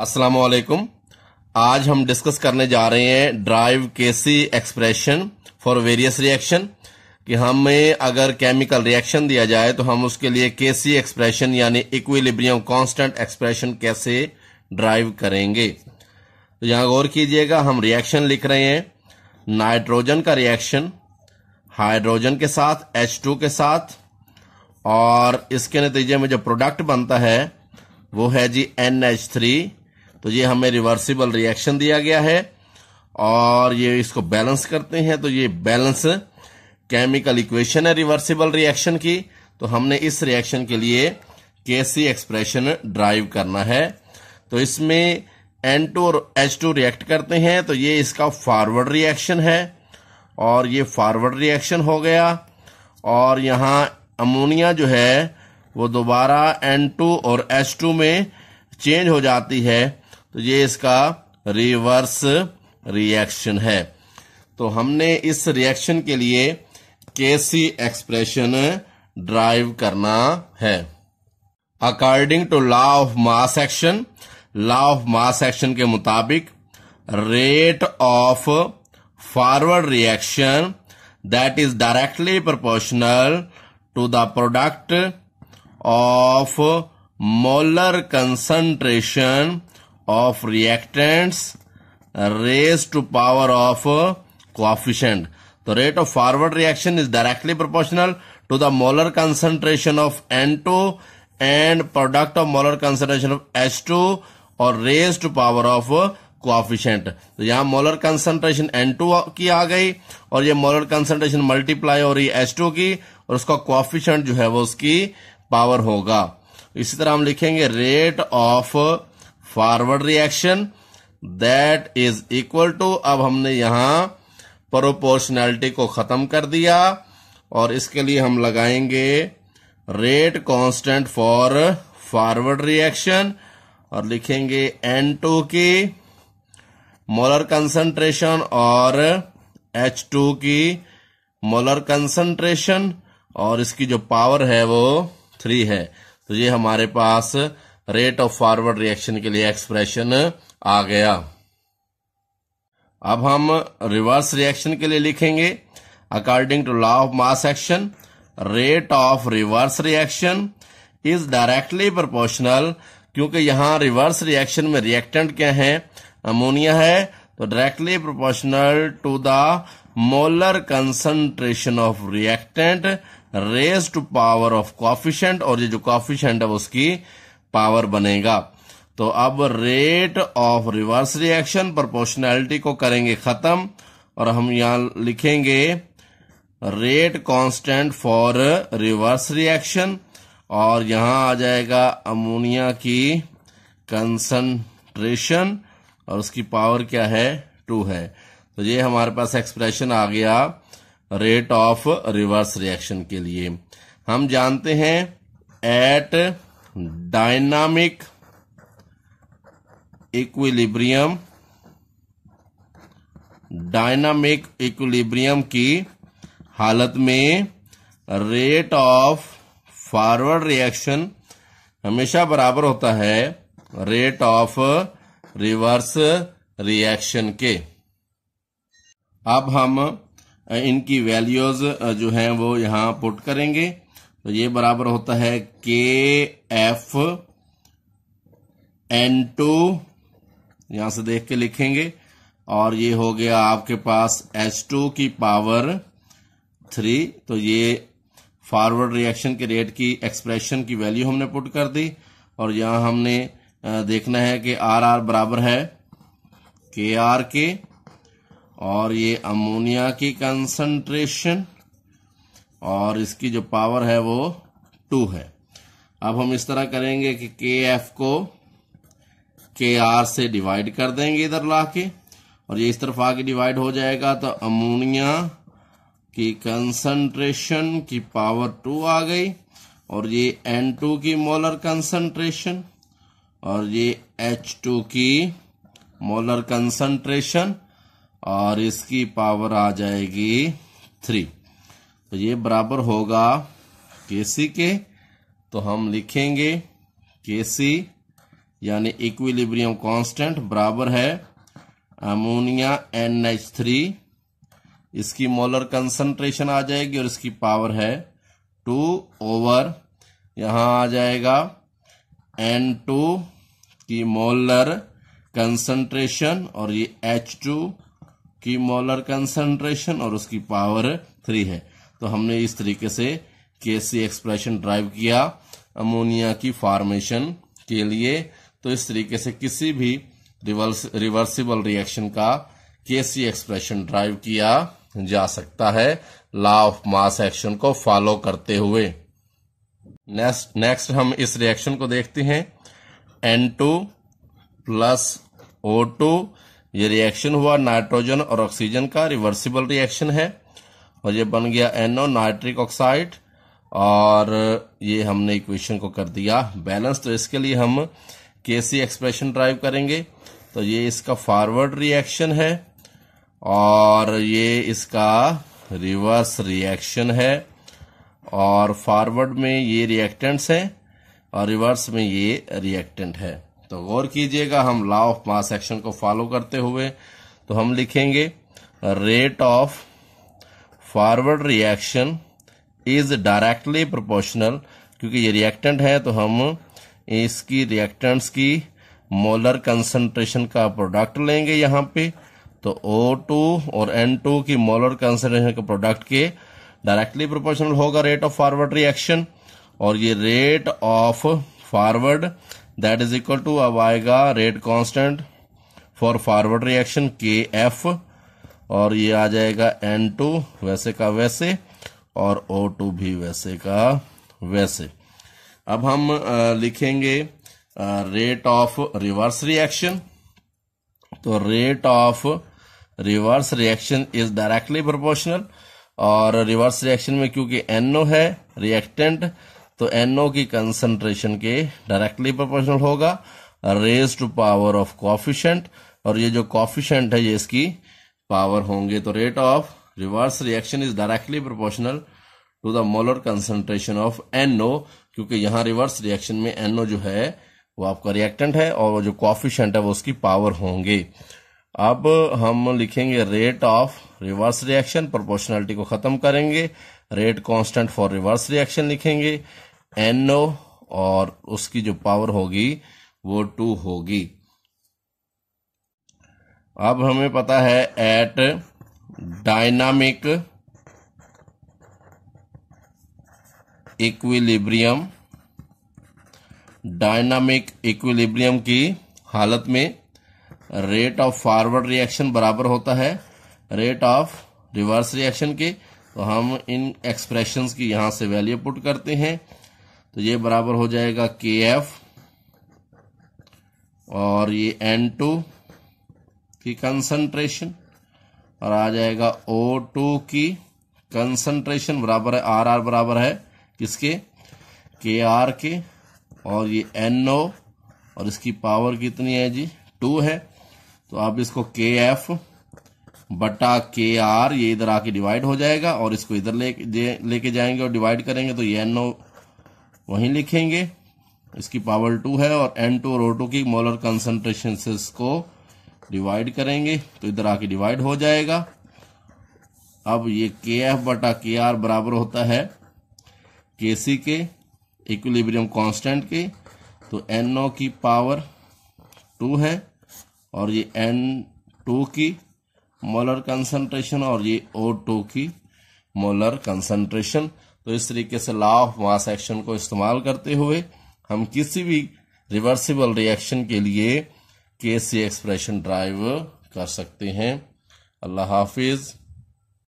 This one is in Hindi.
अस्सलाम वालेकुम आज हम डिस्कस करने जा रहे हैं drive KC expression for various reaction कि हमें अगर केमिकल रिएक्शन दिया जाए तो हम उसके लिए केसी एक्सप्रेशन यानी इक्विलिब्रियम कांस्टेंट एक्सप्रेशन कैसे ड्राइव करेंगे तो यहाँ गौर कीजिएगा हम रिएक्शन लिख रहे हैं नाइट्रोजन का रिएक्शन हाइड्रोजन के साथ टू के साथ और इसके नतीजे में जो प्रोडक्ट बनता है वो है जी एन एच थ्री तो ये हमें रिवर्सिबल रिएक्शन दिया गया है और ये इसको बैलेंस करते हैं तो ये बैलेंस केमिकल इक्वेशन है रिवर्सिबल रिएक्शन की तो हमने इस रिएक्शन के लिए केसी एक्सप्रेशन ड्राइव करना है तो इसमें एन टू और एच टू रिएक्ट करते हैं तो ये इसका फॉरवर्ड रिएक्शन है और ये फॉरवर्ड रिएक्शन हो गया और यहाँ अमोनिया जो है वो दोबारा एन टू और एच टू में चेंज हो जाती है तो ये इसका रिवर्स रिएक्शन है तो हमने इस रिएक्शन के लिए केसी एक्सप्रेशन ड्राइव करना है according to law of mass action law of mass action के मुताबिक rate of forward reaction that is directly proportional to the product of molar concentration of reactants raised to power of coefficient. The rate of forward reaction is directly proportional to the molar concentration of N2 and product of molar concentration of H2 और raise to power of coefficient तो यहाँ मोलर कंसंट्रेशन N2 की आ गई और ये मोलर कंसंट्रेशन मल्टीप्लाई हो रही है H2 की और उसका कोऑफिशिएंट जो है वो उसकी पावर होगा इसी तरह हम लिखेंगे rate of forward reaction that is equal to अब हमने यहां प्रोपोर्शनैलिटी को खत्म कर दिया और इसके लिए हम लगाएंगे rate constant for forward reaction और लिखेंगे एन टू की मोलर कंसंट्रेशन और एच टू की मोलर कंसंट्रेशन और इसकी जो पावर है वो थ्री है तो ये हमारे पास रेट ऑफ फॉरवर्ड रिएक्शन के लिए एक्सप्रेशन आ गया अब हम रिवर्स रिएक्शन के लिए लिखेंगे according to law of mass action rate of reverse reaction is directly proportional क्योंकि यहाँ रिवर्स रिएक्शन में रिएक्टेंट क्या है अमोनिया है तो directly proportional to the molar concentration of reactant raise to power of coefficient और ये जो कॉफिशेंट है उसकी पावर बनेगा तो अब rate of reverse reaction proportionality को करेंगे खत्म और हम यहां लिखेंगे rate constant for reverse reaction और यहां आ जाएगा अमोनिया की कंसंट्रेशन और उसकी पावर क्या है टू है तो ये हमारे पास एक्सप्रेशन आ गया रेट ऑफ रिवर्स रिएक्शन के लिए हम जानते हैं at dynamic equilibrium dynamic equilibrium की हालत में रेट ऑफ फॉरवर्ड रिएक्शन हमेशा बराबर होता है रेट ऑफ रिवर्स रिएक्शन के अब हम इनकी वैल्यूज जो हैं वो यहां पुट करेंगे तो ये बराबर होता है के एफ एन टू यहां से देख के लिखेंगे और ये हो गया आपके पास एच टू की पावर थ्री तो ये फॉरवर्ड रिएक्शन के रेट की एक्सप्रेशन की वैल्यू हमने पुट कर दी और यहां हमने देखना है कि आर आर बराबर है के आर के और ये अमोनिया की कंसंट्रेशन और इसकी जो पावर है वो टू है अब हम इस तरह करेंगे कि के एफ को के आर से डिवाइड कर देंगे इधर ला के और ये इस तरफ आके डिवाइड हो जाएगा तो अमोनिया की कंसंट्रेशन की पावर टू आ गई और ये एन टू की मोलर कंसंट्रेशन और ये एच टू की मोलर कंसंट्रेशन और इसकी पावर आ जाएगी थ्री तो ये बराबर होगा के सी के तो हम लिखेंगे के सी यानी इक्विलिब्रियम कांस्टेंट बराबर है अमोनिया एन एच थ्री इसकी मोलर कंसंट्रेशन आ जाएगी और इसकी पावर है टू ओवर यहां आ जाएगा एन टू की मोलर कंसंट्रेशन और ये एच टू की मोलर कंसंट्रेशन और उसकी पावर थ्री है तो हमने इस तरीके से कैसे एक्सप्रेशन ड्राइव किया अमोनिया की फॉर्मेशन के लिए तो इस तरीके से किसी भी रिवर्स रिवर्सिबल रिएक्शन का केसी एक्सप्रेशन ड्राइव किया जा सकता है लॉ ऑफ मास एक्शन को फॉलो करते हुए नेक्स्ट नेक्स्ट हम इस रिएक्शन को देखते हैं N two plus O two ये रिएक्शन हुआ नाइट्रोजन और ऑक्सीजन का रिवर्सिबल रिएक्शन है और ये बन गया एनओ नाइट्रिक ऑक्साइड और ये हमने इक्वेशन को कर दिया बैलेंस तो इसके लिए हम के सी एक्सप्रेशन ड्राइव करेंगे तो ये इसका फॉरवर्ड रिएक्शन है और ये इसका रिवर्स रिएक्शन है और फॉरवर्ड में ये रिएक्टेंट्स हैं और रिवर्स में ये रिएक्टेंट है तो गौर कीजिएगा हम लॉ ऑफ मास एक्शन को फॉलो करते हुए तो हम लिखेंगे rate of forward reaction is directly proportional क्योंकि ये रिएक्टेंट है तो हम इसकी रिएक्टेंट्स की मोलर कंसंट्रेशन का प्रोडक्ट लेंगे यहाँ पे तो O2 और N2 की मोलर कंसंट्रेशन के प्रोडक्ट के डायरेक्टली प्रोपोर्शनल होगा रेट ऑफ फॉरवर्ड रिएक्शन और ये rate of forward that is equal to अब आएगा rate constant for forward reaction के एफ और ये आ जाएगा N2 वैसे का वैसे और ओ टू भी वैसे का वैसे अब हम लिखेंगे रेट ऑफ रिवर्स रिएक्शन तो rate of reverse reaction is directly proportional और रिवर्स रिएक्शन में क्योंकि एनओ NO है रिएक्टेंट तो एनओ NO की कंसंट्रेशन के डायरेक्टली प्रोपोर्शनल होगा raise to power of coefficient और ये जो कॉफिशेंट है ये इसकी पावर होंगे तो rate of reverse reaction is directly proportional to the molar concentration of NO क्योंकि यहां रिवर्स रिएक्शन में एनओ जो है वो आपका रिएक्टेंट है और जो कॉफिशेंट है वो उसकी पावर होंगे अब हम लिखेंगे rate of reverse reaction proportionality को खत्म करेंगे rate constant for reverse reaction लिखेंगे एनओ और उसकी जो पावर होगी वो टू होगी अब हमें पता है at dynamic equilibrium dynamic equilibrium की हालत में रेट ऑफ फॉरवर्ड रिएक्शन बराबर होता है रेट ऑफ रिवर्स रिएक्शन के तो हम इन एक्सप्रेशंस की यहां से वैल्यू पुट करते हैं तो ये बराबर हो जाएगा के एफ और ये एन टू की कंसंट्रेशन और आ जाएगा ओ टू की कंसंट्रेशन बराबर है आर आर बराबर है किसके के आर के और ये एन ओ और इसकी पावर कितनी है जी टू है तो आप इसको के एफ बटा के आर ये इधर आके डिवाइड हो जाएगा और इसको इधर लेके लेके जाएंगे और डिवाइड करेंगे तो ये एन ओ वहीं लिखेंगे इसकी पावर टू है और एन टू और ओ टू की मोलर कंसनट्रेशन से इसको डिवाइड करेंगे तो इधर आके डिवाइड हो जाएगा अब ये के एफ बटा के आर बराबर होता है के सी के इक्विलिब्रियम कांस्टेंट के तो एन ओ की पावर टू है और ये एन टू की मोलर कंसंट्रेशन और ये ओ टू की मोलर कंसंट्रेशन तो इस तरीके से लॉ ऑफ मास एक्शन को इस्तेमाल करते हुए हम किसी भी रिवर्सिबल रिएक्शन के लिए के सी एक्सप्रेशन ड्राइव कर सकते हैं अल्लाह हाफिज़